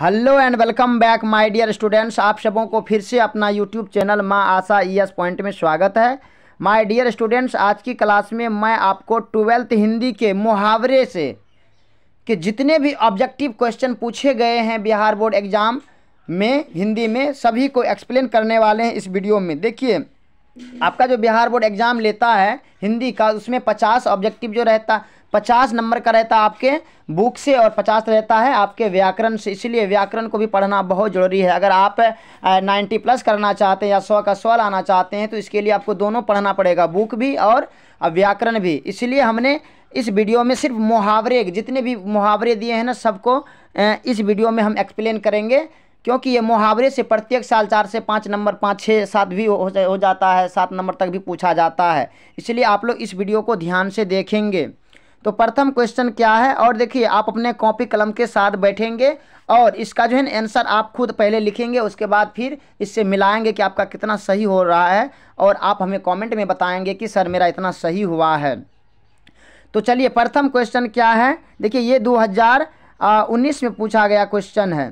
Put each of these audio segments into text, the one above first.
hello and welcome back my dear students आप सबों को फिर से अपना यूट्यूब चैनल माँ आशा ई एस पॉइंट में स्वागत है माय डियर स्टूडेंट्स आज की क्लास में मैं आपको ट्वेल्थ हिंदी के मुहावरे से कि जितने भी ऑब्जेक्टिव क्वेश्चन पूछे गए हैं बिहार बोर्ड एग्ज़ाम में हिंदी में सभी को एक्सप्लेन करने वाले हैं इस वीडियो में देखिए आपका जो बिहार बोर्ड एग्ज़ाम लेता है हिंदी का उसमें पचास ऑब्जेक्टिव जो रहता पचास नंबर का रहता आपके बुक से और पचास रहता है आपके व्याकरण से इसलिए व्याकरण को भी पढ़ना बहुत ज़रूरी है अगर आप नाइन्टी प्लस करना चाहते हैं या सौ का सौ लाना चाहते हैं तो इसके लिए आपको दोनों पढ़ना पड़ेगा बुक भी और व्याकरण भी इसलिए हमने इस वीडियो में सिर्फ मुहावरे जितने भी मुहावरे दिए हैं ना सबको इस वीडियो में हम एक्सप्लेन करेंगे क्योंकि ये मुहावरे से प्रत्येक साल चार से पाँच नंबर पाँच छः सात भी हो, हो जाता है सात नंबर तक भी पूछा जाता है इसलिए आप लोग इस वीडियो को ध्यान से देखेंगे तो प्रथम क्वेश्चन क्या है और देखिए आप अपने कॉपी कलम के साथ बैठेंगे और इसका जो है आंसर आप खुद पहले लिखेंगे उसके बाद फिर इससे मिलाएंगे कि आपका कितना सही हो रहा है और आप हमें कमेंट में बताएंगे कि सर मेरा इतना सही हुआ है तो चलिए प्रथम क्वेश्चन क्या है देखिए ये 2019 में पूछा गया क्वेश्चन है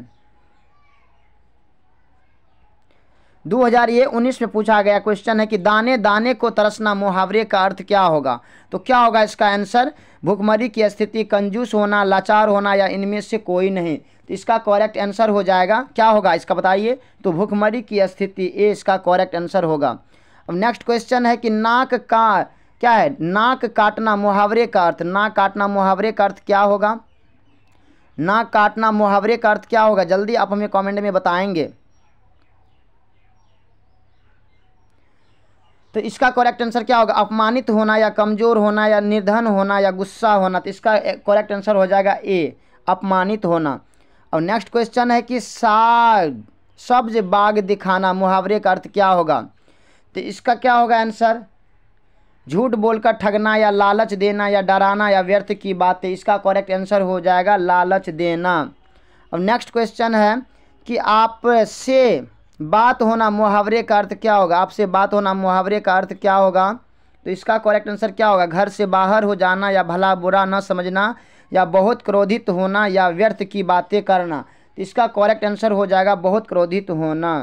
दो हज़ार ये उन्नीस में पूछा गया क्वेश्चन है कि दाने दाने को तरसना मुहावरे का अर्थ क्या होगा तो क्या होगा इसका आंसर भुखमरी की स्थिति कंजूस होना लाचार होना या इनमें से कोई नहीं तो इसका करेक्ट आंसर हो जाएगा क्या होगा इसका बताइए तो भुखमरी की स्थिति ए इसका करेक्ट आंसर होगा अब नेक्स्ट क्वेश्चन है कि नाक का क्या है नाक काटना मुहावरे का अर्थ नाक काटना मुहावरे का अर्थ क्या होगा नाक काटना मुहावरे का अर्थ क्या होगा जल्दी आप हमें कमेंट में बताएंगे तो इसका करेक्ट आंसर क्या होगा अपमानित होना या कमज़ोर होना या निर्धन होना या गुस्सा होना तो इसका करेक्ट आंसर हो जाएगा ए अपमानित होना और नेक्स्ट क्वेश्चन है कि साग सब्ज बाग दिखाना मुहावरे का अर्थ क्या होगा तो इसका क्या होगा आंसर झूठ बोलकर ठगना या लालच देना या डराना या व्यर्थ की बातें तो इसका करेक्ट आंसर हो जाएगा लालच देना अब नेक्स्ट क्वेश्चन है कि आप से बात होना मुहावरे का अर्थ क्या होगा आपसे बात होना मुहावरे का अर्थ क्या होगा तो इसका करेक्ट आंसर क्या होगा घर से बाहर हो जाना या भला बुरा न समझना या बहुत क्रोधित होना या व्यर्थ की बातें करना तो इसका करेक्ट आंसर हो जाएगा बहुत क्रोधित होना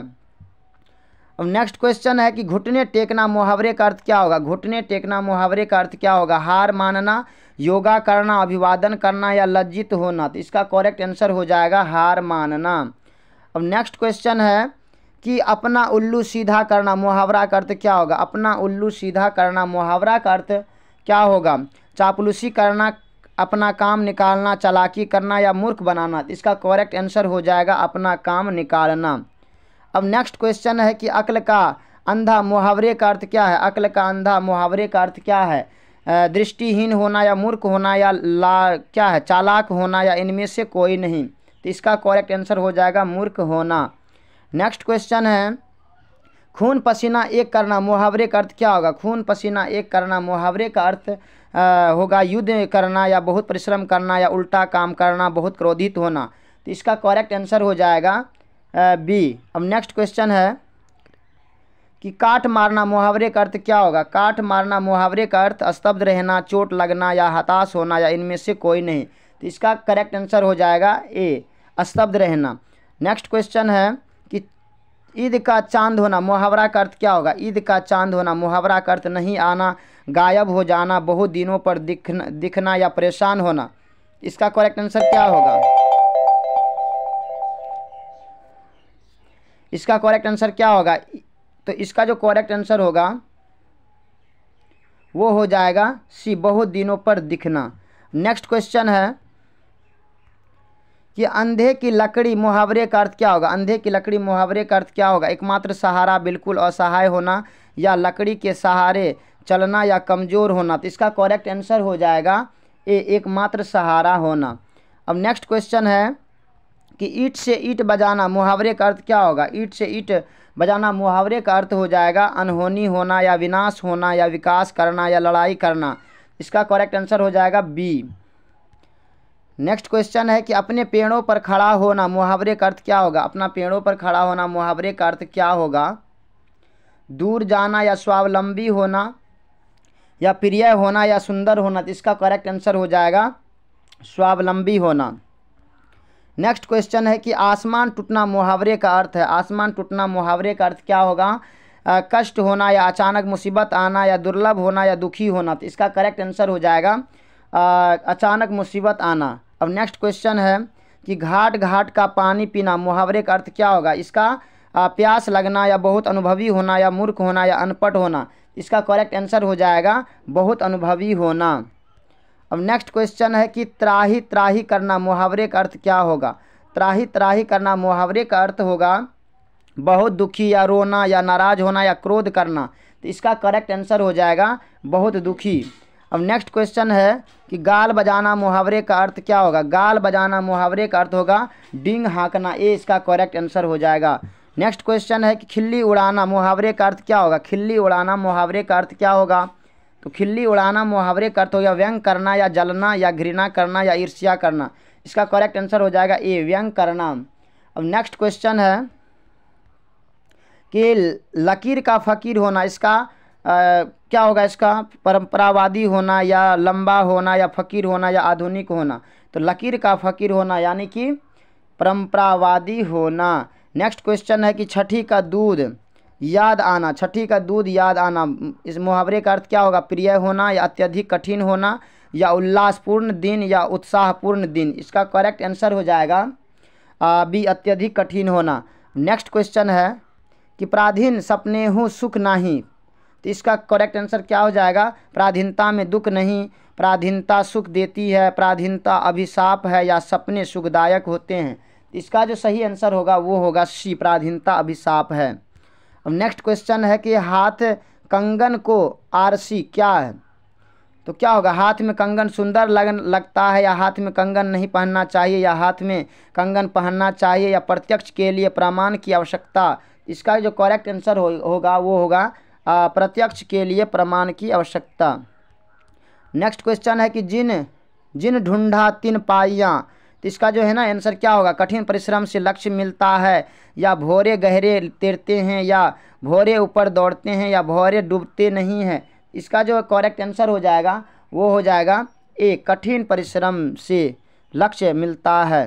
अब नेक्स्ट क्वेश्चन है कि घुटने टेकना मुहावरे का अर्थ क्या होगा घुटने टेकना मुहावरे का अर्थ क्या होगा हार मानना योगा करना अभिवादन करना या लज्जित होना तो इसका करेक्ट आंसर हो जाएगा हार मानना अब नेक्स्ट क्वेश्चन है कि अपना उल्लू सीधा करना मुहावरा का अर्थ क्या होगा अपना उल्लू सीधा करना मुहावरा का अर्थ क्या होगा चापलूसी करना अपना काम निकालना चालाकी करना या मूर्ख बनाना इसका करेक्ट आंसर हो जाएगा अपना काम निकालना अब नेक्स्ट क्वेश्चन है कि अक्ल का अंधा मुहावरे का अर्थ क्या है अक्ल का अंधा मुहावरे का अर्थ क्या है दृष्टिहीन होना या मूर्ख होना या ला क्या है चालाक होना या इनमें से कोई नहीं तो इसका करेक्ट आंसर हो जाएगा मूर्ख होना नेक्स्ट क्वेश्चन है खून पसीना एक करना मुहावरे का अर्थ क्या होगा खून पसीना एक करना मुहावरे का अर्थ होगा युद्ध करना या बहुत परिश्रम करना या उल्टा काम करना बहुत क्रोधित होना तो इसका करेक्ट आंसर हो जाएगा बी अब नेक्स्ट क्वेश्चन है कि काट मारना मुहावरे का अर्थ क्या होगा काट मारना मुहावरे का अर्थ स्तब्ध रहना चोट लगना या हताश होना या इनमें से कोई नहीं तो इसका करेक्ट आंसर हो जाएगा ए स्तब्ध रहना नेक्स्ट क्वेश्चन है ईद का चांद होना मुहावरा का अर्थ क्या होगा ईद का चांद होना मुहावरा का अर्थ नहीं आना गायब हो जाना बहुत दिनों पर दिखना दिखना या परेशान होना इसका करेक्ट आंसर क्या होगा इसका करेक्ट आंसर क्या होगा तो इसका जो करेक्ट आंसर होगा वो हो जाएगा सी बहुत दिनों पर दिखना नेक्स्ट क्वेश्चन है कि अंधे की लकड़ी मुहावरे का अर्थ क्या होगा अंधे की लकड़ी मुहावरे का अर्थ क्या होगा एकमात्र सहारा बिल्कुल असहाय होना या लकड़ी के सहारे चलना या कमज़ोर होना तो इसका करेक्ट आंसर हो जाएगा ए एकमात्र सहारा होना अब नेक्स्ट क्वेश्चन है कि ईट से ईट बजाना मुहावरे का अर्थ क्या होगा ईट से ईट बजाना मुहावरे का अर्थ हो जाएगा अनहोनी होना या विनाश होना या विकास करना या लड़ाई करना इसका करेक्ट आंसर हो जाएगा बी नेक्स्ट क्वेश्चन है कि अपने पेड़ों पर खड़ा होना मुहावरे का अर्थ क्या होगा अपना पेड़ों पर खड़ा होना मुहावरे का अर्थ क्या होगा दूर जाना या स्वावलंबी होना या प्रिय होना या सुंदर होना तो इसका करेक्ट आंसर हो जाएगा स्वावलंबी होना नेक्स्ट क्वेश्चन है कि आसमान टूटना मुहावरे का अर्थ है आसमान टूटना मुहावरे का अर्थ क्या होगा आ, कष्ट होना या अचानक मुसीबत आना या दुर्लभ होना या दुखी होना तो इसका करेक्ट आंसर हो जाएगा आ, अचानक मुसीबत आना अब नेक्स्ट क्वेश्चन है कि घाट घाट का पानी पीना मुहावरे का अर्थ क्या होगा इसका प्यास लगना या बहुत अनुभवी होना या मूर्ख होना या अनपढ़ होना इसका करेक्ट आंसर हो जाएगा बहुत अनुभवी होना अब नेक्स्ट क्वेश्चन है कि त्राही त्राही करना मुहावरे का अर्थ क्या होगा त्राही त्राही करना मुहावरे का अर्थ होगा बहुत दुखी या रोना या नाराज़ होना या क्रोध करना तो इसका करेक्ट आंसर हो जाएगा बहुत दुखी अब नेक्स्ट क्वेश्चन है कि गाल बजाना मुहावरे का अर्थ क्या होगा गाल बजाना मुहावरे का अर्थ होगा डिंग हाँकना ये इसका करेक्ट आंसर हो जाएगा नेक्स्ट क्वेश्चन है कि खिल्ली उड़ाना मुहावरे का अर्थ क्या होगा खिल्ली उड़ाना मुहावरे का अर्थ क्या होगा तो खिल्ली उड़ाना मुहावरे का अर्थ हो गया व्यंग करना या जलना या घृणा करना या ईर्ष्या करना इसका करेक्ट आंसर हो जाएगा ए व्यंग करना अब नेक्स्ट क्वेश्चन है कि लकीर का फ़कीर होना इसका आ, क्या होगा इसका परंपरावादी होना या लंबा होना या फ़कीर होना या आधुनिक होना तो लकीर का फ़कीर होना यानी कि परंपरावादी होना नेक्स्ट क्वेश्चन है कि छठी का दूध याद आना छठी का दूध याद आना इस मुहावरे का अर्थ क्या होगा प्रिय होना या अत्यधिक कठिन होना या उल्लासपूर्ण दिन या उत्साहपूर्ण दिन इसका करेक्ट आंसर हो जाएगा अभी भी अत्यधिक कठिन होना नेक्स्ट क्वेश्चन है कि प्राधीन सपने हूँ सुख नाही तो इसका करेक्ट आंसर क्या हो जाएगा प्राधीनता में दुख नहीं प्राधीनता सुख देती है प्राधीनता अभिशाप है या सपने सुखदायक होते हैं तो इसका जो सही आंसर होगा वो होगा सी प्राधीनता अभिशाप है अब नेक्स्ट क्वेश्चन है कि हाथ कंगन को आरसी क्या है तो क्या होगा हाथ में कंगन सुंदर लगन लगता है या हाथ में कंगन नहीं पहनना चाहिए या हाथ में कंगन पहनना चाहिए या प्रत्यक्ष के लिए प्रमाण की आवश्यकता इसका जो करेक्ट आंसर हो, होगा वो होगा प्रत्यक्ष के लिए प्रमाण की आवश्यकता नेक्स्ट क्वेश्चन है कि जिन जिन ढूंढा तिन पाइयाँ तो इसका जो है ना आंसर क्या होगा कठिन परिश्रम से लक्ष्य मिलता है या भोरे गहरे तैरते हैं या भोरे ऊपर दौड़ते हैं या भोरे डूबते नहीं हैं इसका जो करेक्ट आंसर हो जाएगा वो हो जाएगा ए कठिन परिश्रम से लक्ष्य मिलता है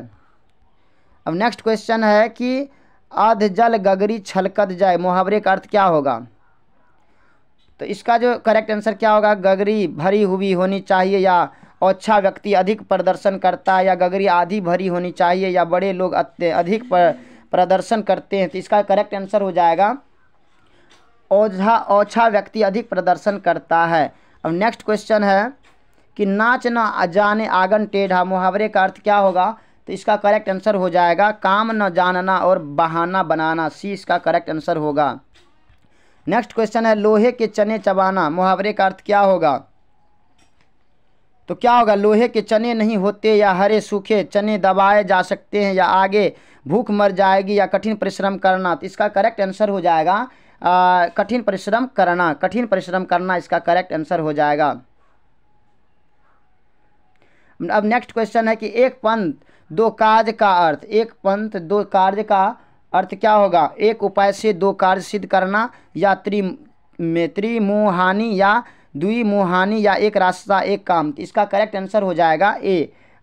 अब नेक्स्ट क्वेश्चन है कि अध जल गगरी छलकत जाए मुहावरे का अर्थ क्या होगा तो इसका जो करेक्ट आंसर क्या होगा गगरी भरी हुई होनी चाहिए या अच्छा व्यक्ति अधिक प्रदर्शन करता है या गगरी आधी भरी होनी चाहिए या बड़े लोग अधिक प्रदर्शन करते हैं तो इसका करेक्ट आंसर हो जाएगा ओझा ओछा व्यक्ति अधिक प्रदर्शन करता है अब नेक्स्ट क्वेश्चन है कि नाच न जाने आंगन टेढ़ा मुहावरे का अर्थ क्या होगा तो इसका करेक्ट आंसर हो जाएगा काम न जानना और बहाना बनाना सी इसका करेक्ट आंसर होगा नेक्स्ट क्वेश्चन है लोहे के चने चबाना मुहावरे का अर्थ क्या होगा तो क्या होगा लोहे के चने नहीं होते या हरे सूखे चने दबाए जा सकते हैं या आगे भूख मर जाएगी या कठिन परिश्रम करना तो इसका करेक्ट आंसर हो जाएगा कठिन परिश्रम करना कठिन परिश्रम करना इसका करेक्ट आंसर हो जाएगा अब नेक्स्ट क्वेश्चन है कि एक पंथ दो कार्य का अर्थ एक पंथ दो कार्य का अर्थ क्या होगा एक उपाय से दो कार्य सिद्ध करना या त्रि में त्रिमुहानी या मुहानी या एक रास्ता एक काम इसका करेक्ट आंसर हो जाएगा ए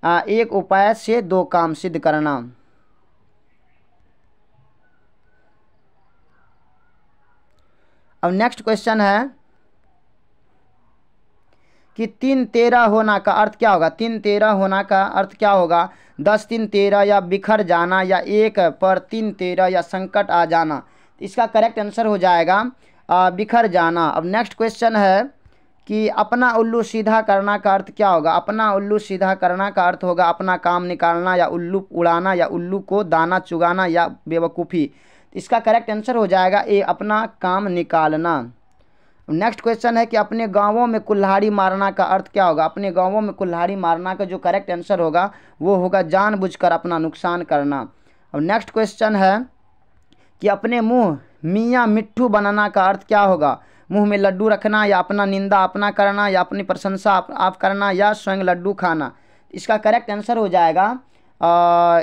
आ, एक उपाय से दो काम सिद्ध करना अब नेक्स्ट क्वेश्चन है कि तीन तेरह होना का अर्थ क्या होगा तीन तेरह होना का अर्थ क्या होगा दस तीन तेरह या बिखर जाना या एक पर तीन तेरह या संकट आ जाना इसका करेक्ट आंसर हो जाएगा आ, बिखर जाना अब नेक्स्ट क्वेश्चन है कि अपना उल्लू सीधा करना का अर्थ क्या होगा अपना उल्लू सीधा करना का अर्थ होगा अपना काम निकालना या उल्लू उड़ाना या उल्लू को दाना चुगाना या बेवकूफ़ी इसका करेक्ट आंसर हो जाएगा ए अपना काम निकालना नेक्स्ट क्वेश्चन है कि अपने गांवों में कुल्हाड़ी मारना का अर्थ क्या होगा अपने गांवों में कुल्हाड़ी मारना का जो करेक्ट आंसर होगा वो होगा जानबूझकर अपना नुकसान करना अब नेक्स्ट क्वेश्चन है कि अपने मुंह मियाँ मिट्ठू बनाना का अर्थ क्या होगा मुंह में लड्डू रखना या अपना निंदा अपना करना या अपनी प्रशंसा आप, आप करना या स्वयं लड्डू खाना इसका करेक्ट आंसर हो जाएगा आ,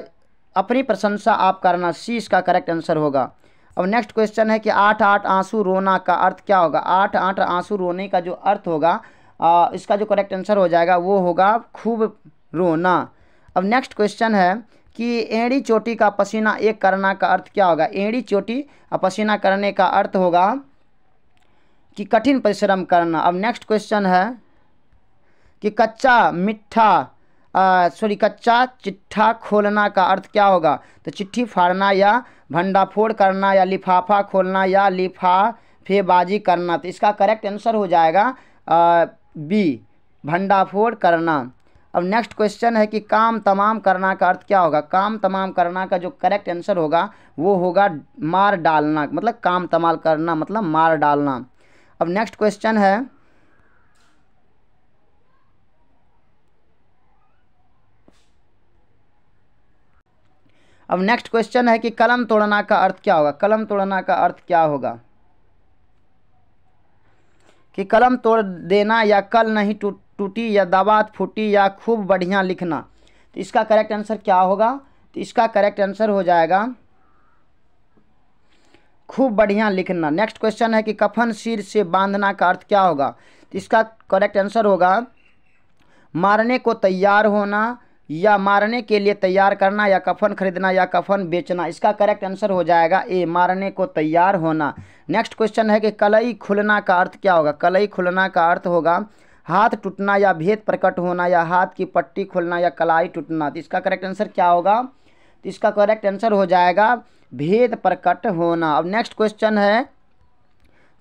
अपनी प्रशंसा आप करना सी इसका करेक्ट आंसर होगा अब नेक्स्ट क्वेश्चन है कि आठ आठ आंसू रोना का अर्थ क्या होगा आठ आठ आंसू रोने का जो अर्थ होगा आ, इसका जो करेक्ट आंसर हो जाएगा वो होगा खूब रोना अब नेक्स्ट क्वेश्चन है कि एड़ी चोटी का पसीना एक करना का अर्थ क्या होगा एड़ी चोटी पसीना करने का अर्थ होगा कि कठिन परिश्रम करना अब नेक्स्ट क्वेश्चन है कि कच्चा मिठा सॉरी कच्चा चिट्ठा खोलना का अर्थ क्या होगा तो चिट्ठी फाड़ना या भंडाफोड़ करना या लिफाफा खोलना या लिफाफेबाजी करना तो इसका करेक्ट आंसर हो जाएगा आ, बी भंडाफोड़ करना अब नेक्स्ट क्वेश्चन है कि काम तमाम करना का अर्थ क्या होगा काम तमाम करना का जो करेक्ट आंसर होगा वो होगा मार डालना मतलब काम तमाल करना मतलब मार डालना अब नेक्स्ट क्वेश्चन है अब नेक्स्ट क्वेश्चन है कि कलम तोड़ना का अर्थ क्या होगा कलम तोड़ना का अर्थ क्या होगा कि कलम तोड़ देना या कल नहीं टूटी या दबात फूटी या खूब बढ़िया लिखना तो इसका करेक्ट आंसर क्या होगा तो इसका करेक्ट आंसर हो जाएगा खूब बढ़िया लिखना नेक्स्ट क्वेश्चन है कि कफन सिर से बांधना का अर्थ क्या होगा तो इसका करेक्ट आंसर होगा मारने को तैयार होना या मारने के लिए तैयार करना या कफन खरीदना या कफन बेचना इसका करेक्ट आंसर हो जाएगा ए मारने को तैयार होना नेक्स्ट क्वेश्चन है कि कलई खुलना का अर्थ क्या होगा कलई खुलना का अर्थ होगा हाथ टूटना या भेद प्रकट होना या हाथ की पट्टी खुलना या कलाई टूटना तो इसका करेक्ट आंसर क्या होगा तो इसका करेक्ट आंसर हो जाएगा भेद प्रकट होना अब नेक्स्ट क्वेश्चन है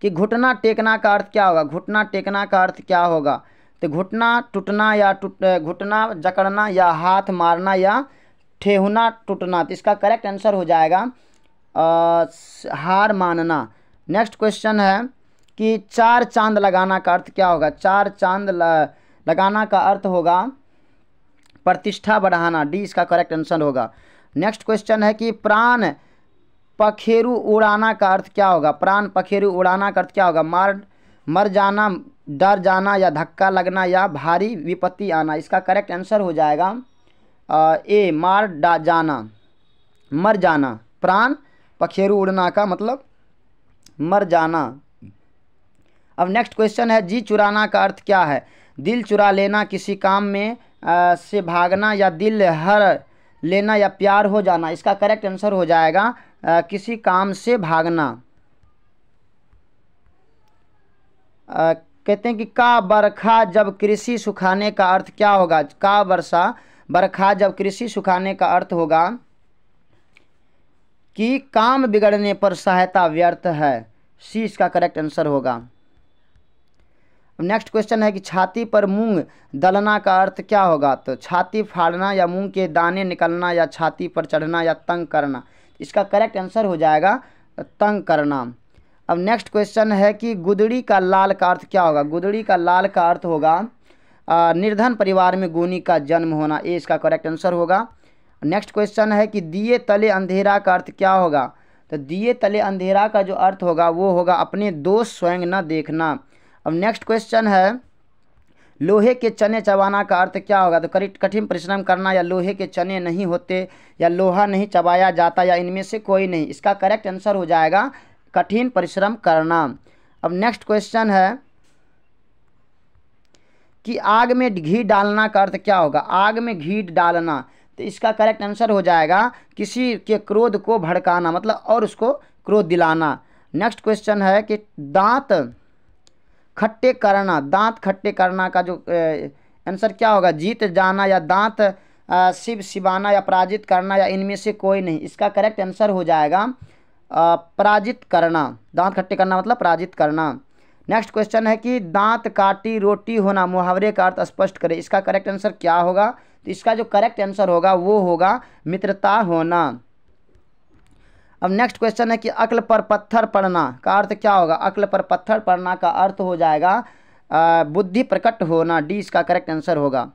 कि घुटना टेकना का अर्थ क्या होगा घुटना टेकना का अर्थ क्या होगा तो घुटना टूटना या टूट घुटना जकड़ना या हाथ मारना या ठेहुना टूटना तो इसका करेक्ट आंसर हो जाएगा आ, हार मानना नेक्स्ट क्वेश्चन है कि चार चांद लगाना का अर्थ क्या होगा चार चांद लगाना का अर्थ होगा प्रतिष्ठा बढ़ाना डी इसका करेक्ट आंसर होगा नेक्स्ट क्वेश्चन है कि प्राण पखेरु उड़ाना का अर्थ क्या होगा प्राण पखेरु उड़ाना का अर्थ क्या होगा मार्ड मर जाना डर जाना या धक्का लगना या भारी विपत्ति आना इसका करेक्ट आंसर हो जाएगा आ, ए मार डा जाना मर जाना प्राण पखेरु उड़ना का मतलब मर जाना अब नेक्स्ट क्वेश्चन है जी चुराना का अर्थ क्या है दिल चुरा लेना किसी काम में आ, से भागना या दिल हर लेना या प्यार हो जाना इसका करेक्ट आंसर हो जाएगा आ, किसी काम से भागना आ, कहते हैं कि का बरखा जब कृषि सुखाने का अर्थ क्या होगा का वर्षा बरखा जब कृषि सुखाने का अर्थ होगा कि काम बिगड़ने पर सहायता व्यर्थ है सी इसका करेक्ट आंसर होगा नेक्स्ट क्वेश्चन है कि छाती पर मूंग दलना का अर्थ क्या होगा तो छाती फाड़ना या मूंग के दाने निकलना या छाती पर चढ़ना या तंग करना इसका करेक्ट आंसर हो जाएगा तंग करना अब नेक्स्ट क्वेश्चन है कि गुदड़ी का लाल का अर्थ क्या होगा गुदड़ी का लाल का अर्थ होगा निर्धन परिवार में गोनी का जन्म होना ये इसका करेक्ट आंसर होगा नेक्स्ट क्वेश्चन है कि दिए तले अंधेरा का अर्थ क्या होगा तो दिए तले अंधेरा का जो अर्थ होगा वो होगा अपने दोस्त स्वयं न देखना अब नेक्स्ट क्वेश्चन है लोहे के चने चबाना का अर्थ क्या होगा तो कठिन परिश्रम करना या लोहे के चने नहीं होते या लोहा नहीं चबाया जाता या इनमें से कोई नहीं इसका करेक्ट आंसर हो जाएगा कठिन परिश्रम करना अब नेक्स्ट क्वेश्चन है कि आग में घी डालना का अर्थ क्या होगा आग में घी डालना तो इसका करेक्ट आंसर हो जाएगा किसी के क्रोध को भड़काना मतलब और उसको क्रोध दिलाना नेक्स्ट क्वेश्चन है कि दांत खट्टे करना दांत खट्टे करना का जो आंसर क्या होगा जीत जाना या दांत शिव शिवाना या पराजित करना या इनमें से कोई नहीं इसका करेक्ट आंसर हो जाएगा पराजित करना दांत खट्टे करना मतलब पराजित करना नेक्स्ट क्वेश्चन है कि दांत काटी रोटी होना मुहावरे का अर्थ स्पष्ट करें इसका करेक्ट आंसर क्या होगा तो इसका जो करेक्ट आंसर होगा वो होगा मित्रता होना अब नेक्स्ट क्वेश्चन है कि अक्ल पर पत्थर पड़ना का अर्थ क्या होगा अक्ल पर पत्थर पड़ना का अर्थ हो जाएगा बुद्धि प्रकट होना डी इसका करेक्ट आंसर होगा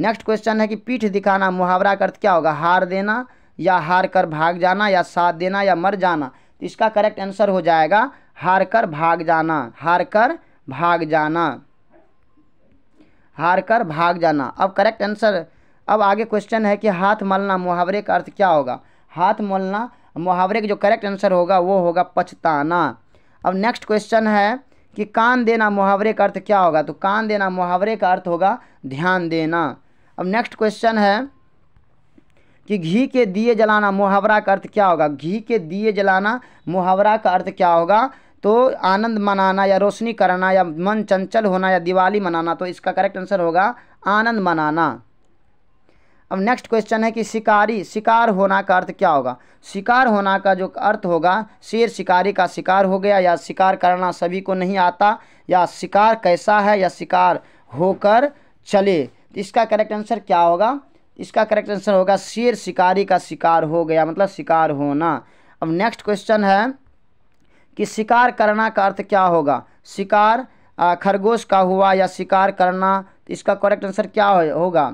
नेक्स्ट क्वेश्चन है कि पीठ दिखाना मुहावरा का अर्थ क्या होगा हार देना या हार कर भाग जाना या साथ देना या मर जाना तो इसका करेक्ट आंसर हो जाएगा हार कर भाग जाना हार कर भाग जाना हार कर भाग जाना अब करेक्ट आंसर अब आगे क्वेश्चन है कि हाथ मलना मुहावरे का अर्थ क्या होगा हाथ मलना मुहावरे का जो करेक्ट आंसर होगा वो होगा पछताना अब नेक्स्ट क्वेश्चन है कि कान देना मुहावरे का अर्थ क्या होगा तो कान देना मुहावरे का अर्थ होगा ध्यान देना अब नेक्स्ट क्वेश्चन है कि घी के दिए जलाना मुहावरा का अर्थ क्या होगा घी के दिए जलाना मुहावरा का अर्थ क्या होगा तो आनंद मनाना या रोशनी करना या मन चंचल होना या दिवाली मनाना तो इसका करेक्ट आंसर होगा आनंद मनाना अब नेक्स्ट क्वेश्चन है कि शिकारी शिकार होना का अर्थ क्या होगा शिकार होना का जो अर्थ होगा शेर शिकारी का शिकार हो गया या शिकार करना सभी को नहीं आता या शिकार कैसा है या शिकार होकर चले तो इसका करेक्ट आंसर क्या होगा इसका करेक्ट आंसर होगा शेर शिकारी का शिकार हो गया मतलब शिकार होना अब नेक्स्ट क्वेश्चन है कि शिकार करना का अर्थ क्या होगा शिकार खरगोश का हुआ या शिकार करना तो इसका करेक्ट आंसर क्या हो, होगा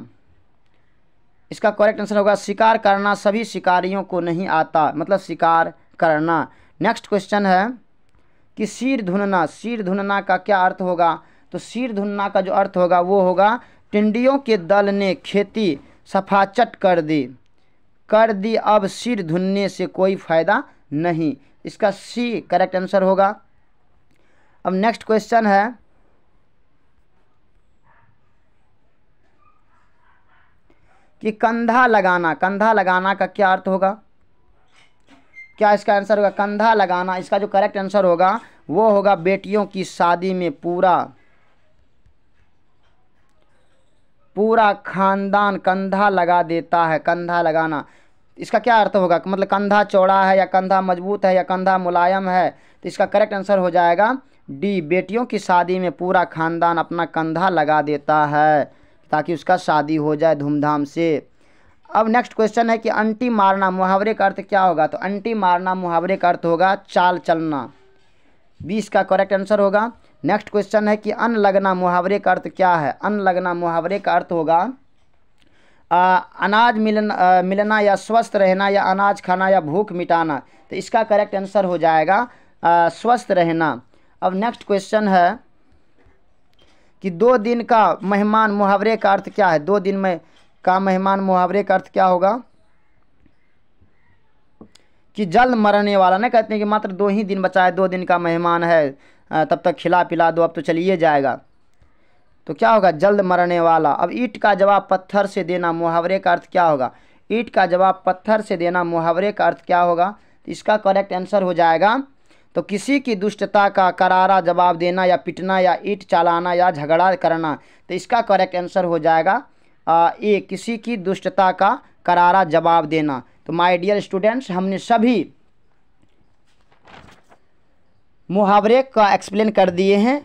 इसका करेक्ट आंसर होगा शिकार करना सभी शिकारियों को नहीं आता मतलब शिकार करना नेक्स्ट क्वेश्चन है कि सिर धुनना सिर धुनना का क्या अर्थ होगा तो सिर धुनना का जो अर्थ होगा वो होगा टिंडियों के दल ने खेती सफाचट कर दी कर दी अब सिर धुनने से कोई फ़ायदा नहीं इसका सी करेक्ट आंसर होगा अब नेक्स्ट क्वेश्चन है कि कंधा लगाना कंधा लगाना का क्या अर्थ होगा क्या इसका आंसर होगा कंधा लगाना इसका जो करेक्ट आंसर होगा वो होगा बेटियों की शादी में पूरा पूरा खानदान कंधा लगा देता है कंधा लगाना इसका क्या अर्थ होगा मतलब कंधा चौड़ा है या कंधा मजबूत है या कंधा मुलायम है तो इसका करेक्ट आंसर हो जाएगा डी बेटियों की शादी में पूरा खानदान अपना कंधा लगा देता है ताकि उसका शादी हो जाए धूमधाम से अब नेक्स्ट क्वेश्चन है कि अंटी मारना मुहावरे का अर्थ क्या होगा तो अंटी मारना मुहावरे का अर्थ होगा चाल चलना बीस का करेक्ट आंसर होगा नेक्स्ट क्वेश्चन है कि अन लगना मुहावरे का अर्थ क्या है अन लगना मुहावरे का अर्थ होगा आ, अनाज मिलन आ, मिलना या स्वस्थ रहना या अनाज खाना या भूख मिटाना तो इसका करेक्ट आंसर हो जाएगा आ, स्वस्थ रहना अब नेक्स्ट क्वेश्चन है कि दो दिन का मेहमान मुहावरे का अर्थ क्या है दो दिन में का मेहमान मुहावरे का अर्थ क्या होगा कि जल्द मरने वाला ना कहते हैं कि मात्र दो ही दिन बचा है दो दिन का मेहमान है तब तक खिला पिला दो अब तो चलिए जाएगा तो क्या होगा जल्द मरने वाला अब ईट का जवाब पत्थर से देना मुहावरे का अर्थ क्या होगा ईट का जवाब पत्थर से देना मुहावरे का अर्थ क्या होगा तो इसका करेक्ट आंसर हो जाएगा तो किसी की दुष्टता का करारा जवाब देना या पिटना या ईट चलाना या झगड़ा करना तो इसका करेक्ट आंसर हो जाएगा ए किसी की दुष्टता का करारा जवाब देना तो माय डियर स्टूडेंट्स हमने सभी मुहावरे का एक्सप्लेन कर दिए हैं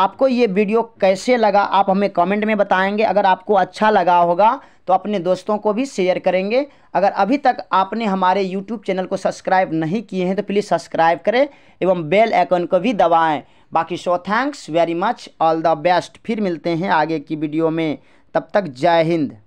आपको ये वीडियो कैसे लगा आप हमें कमेंट में बताएंगे अगर आपको अच्छा लगा होगा तो अपने दोस्तों को भी शेयर करेंगे अगर अभी तक आपने हमारे यूट्यूब चैनल को सब्सक्राइब नहीं किए हैं तो प्लीज़ सब्सक्राइब करें एवं बेल आइकन को भी दबाएं बाकी so thanks very much all the best फिर मिलते हैं आगे की वीडियो में तब तक जय हिंद